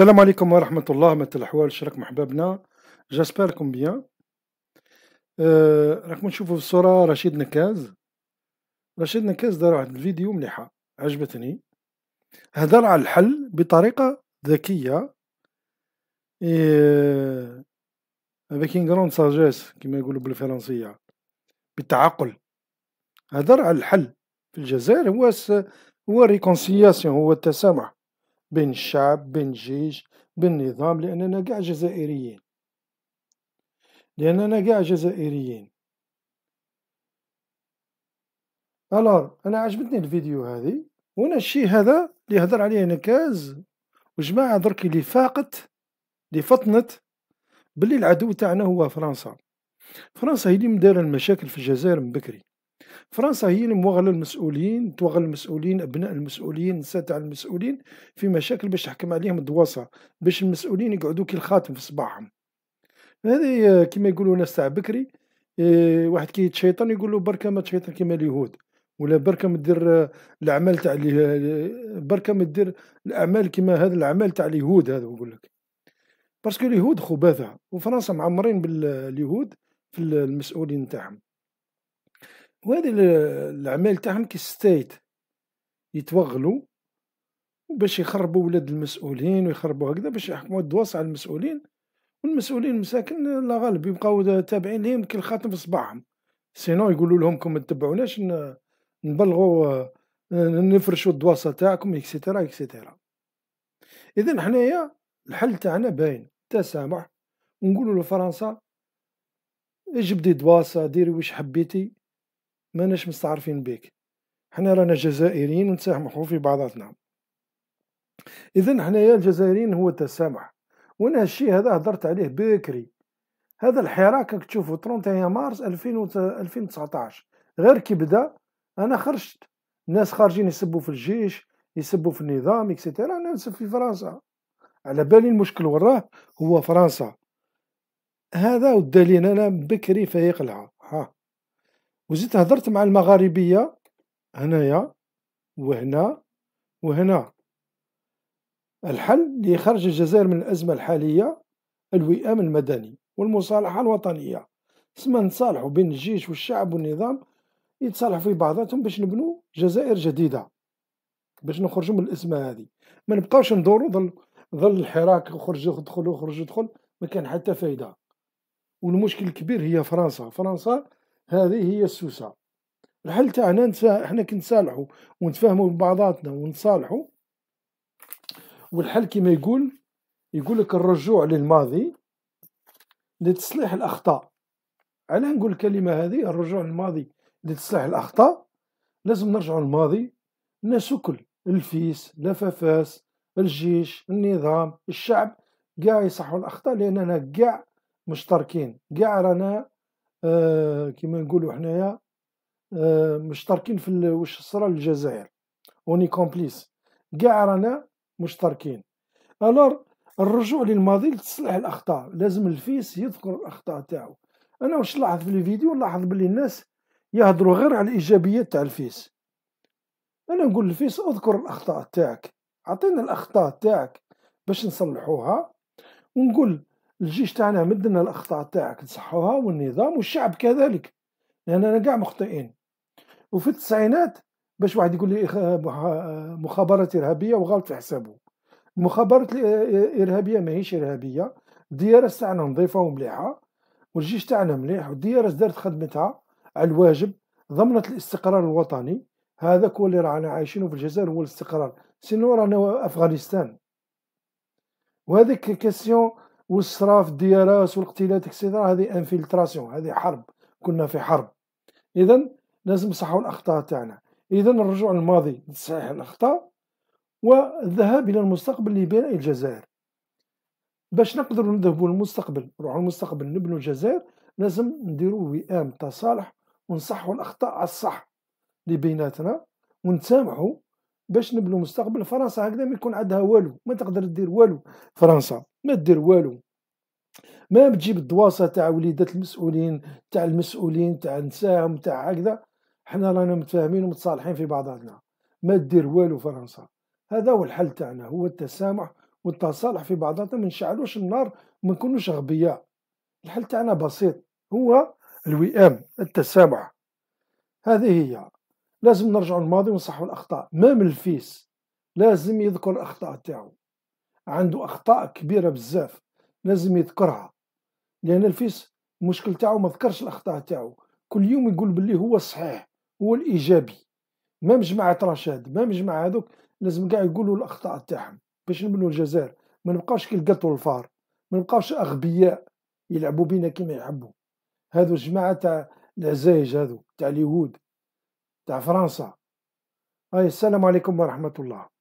السلام عليكم ورحمة الله مثل الأحوال شرك أحبابنا جاسباركم بيان أه راكم تشوفوا في الصورة رشيد نكاز رشيد نكاز دار واحد الفيديو مليحة عجبتني هدر على الحل بطريقة ذكية إيه افيكين جراوند ساجيس كما يقولوا بالفرنسية بالتعقل هدر على الحل في الجزائر هو هو الريكونسياسيون هو التسامح بين الشعب بين الجيش بين النظام لأننا كاع جزائريين لأننا كاع جزائريين الور أنا عجبتني الفيديو هذه وأنا الشيء هذا اللي هضر عليه نكاز وجماعة درك اللي فاقت اللي فطنت باللي العدو تاعنا هو فرنسا فرنسا هي اللي مدار المشاكل في الجزائر من بكري فرنسا هي اللي المسؤولين توغل المسؤولين ابناء المسؤولين نساء تاع المسؤولين في مشاكل باش تحكم عليهم الدواسه باش المسؤولين يقعدوا كي الخاتم في صباحهم هذه كيما يقولوا ناس تاع بكري آه، واحد كي يتشيطن يقول له بركه ما تشيطن كيما اليهود ولا بركه ما دير آه، الاعمال تاع آه، بركه ما دير الاعمال كيما هذا الاعمال تاع اليهود هذا نقول لك باسكو اليهود خباثه وفرنسا معمرين باليهود في المسؤولين تاعهم وهذه الاعمال تاعهم كي ستيت يتوغلوا باش يخربوا ولاد المسؤولين ويخربوا هكذا باش يحكموا الدواس على المسؤولين والمسؤولين مساكن لا غالب يبقاو تابعين لهم كل خاتم في صباعهم سينو يقولوا لهم كم تبعوناش نبلغوا نفرشوا الدواسة تاعكم اكسيتيرا اكسيتيرا اذا حنايا الحل تاعنا باين التسامح ونقولوا لفرنسا جبدي دواسة ديري واش حبيتي ماناش مستعرفين بك حنا رانا جزائريين ونتسامحوا في بعضاتنا اذا حنايا الجزائريين هو التسامح وانا الشيء هذا هضرت عليه بكري هذا الحراك راك تشوفوا 31 مارس 2019 غير كي بدا انا خرجت الناس خارجين يسبوا في الجيش يسبوا في النظام اكسيتيرا انا نسب في فرنسا على بالي المشكل وراه هو فرنسا هذا والدليل انا بكري فايق وزدت هضرت مع المغاربيه هنايا وهنا وهنا الحل لخرج الجزائر من الأزمة الحالية الوئام المدني والمصالحة الوطنية تسمى نصالحوا بين الجيش والشعب والنظام يتصالحوا في بعضاتهم باش نبنوا جزائر جديدة باش نخرجوا من الأزمة هذه ما نبقاوش ندوروا ظل ظل الحراك وخرج دخل وخرج دخل ما كان حتى فايدة والمشكل الكبير هي فرنسا فرنسا هذه هي السوسه الحل تاعنا نسا... احنا كنتصالحوا ونتفاهموا ببعضاتنا ونتصالحوا والحل كما يقول يقول لك الرجوع للماضي لتصليح الاخطاء علاه نقول الكلمه هذه الرجوع للماضي لتصليح الاخطاء لازم نرجع للماضي الناس كل الفيس لفافاس الجيش النظام الشعب قاع يصحوا الاخطاء لاننا قاع مشتركين قاع رانا آه، كيما نقولوا حنايا آه، مشتركين في واش صرا للجزائر اوني كومبليس كاع رانا مشتركين الور الرجوع للماضي لتصلح الاخطاء لازم الفيس يذكر الاخطاء تاعو انا واش لاحظ في الفيديو نلاحظ بلي الناس يهضروا غير على الايجابيات تاع الفيس انا نقول الفيس اذكر الاخطاء تاعك اعطينا الاخطاء تاعك باش نصلحوها ونقول الجيش تاعنا مدنا الاخطاء تاعك نصحوها والنظام والشعب كذلك لاننا كاع مخطئين وفي التسعينات باش واحد يقول لي مخابرات ارهابيه وغلط في حسابه المخابرات الارهابيه ماهيش ارهابيه الديارات تاعنا نظيفه ومليحه والجيش تاعنا مليح والديارات دارت خدمتها على الواجب ضمنت الاستقرار الوطني هذاك هو اللي رانا عايشينه في الجزائر هو الاستقرار سينو رانا افغانستان وهذيك كيسيون والصراف الديارات والاقتلات اكسيترا هذه انفلتراسيون هذه حرب كنا في حرب اذا لازم نصحوا الاخطاء تاعنا اذا الرجوع للماضي نصحح الاخطاء والذهاب الى المستقبل لبناء الجزائر باش نقدروا نذهبوا للمستقبل نروحوا للمستقبل نبنوا الجزائر لازم نديروا وئام تصالح ونصحوا الاخطاء على الصح اللي بيناتنا ونتسامحوا باش نبنوا مستقبل فرنسا هكذا ما يكون عندها والو ما تقدر دير والو فرنسا ما دير والو ما بتجيب الدواسه تاع وليدات المسؤولين تاع المسؤولين تاع نساهم تاع هكذا حنا رانا متفاهمين ومتصالحين في بعضاتنا ما دير والو فرنسا هذا هو الحل تاعنا هو التسامح والتصالح في بعضاتنا ما نشعلوش النار ما نكونوش اغبياء الحل تاعنا بسيط هو الوئام التسامح هذه هي لازم نرجعوا للماضي ونصحوا الاخطاء مام الفيس لازم يذكر الاخطاء تاعو عنده اخطاء كبيره بزاف لازم يذكرها لان الفيس مشكل تاعو ما ذكرش الاخطاء تاعو كل يوم يقول باللي هو الصحيح هو الايجابي ما مجمعة رشاد ما مجمعة هذوك لازم قاع يقولوا الاخطاء تاعهم باش نبنوا الجزائر ما نبقاوش كي القط والفار ما نبقاوش اغبياء يلعبوا بينا كيما يحبوا هذو الجماعه تاع العزايج هذو تاع اليهود تاع فرنسا هاي السلام عليكم ورحمه الله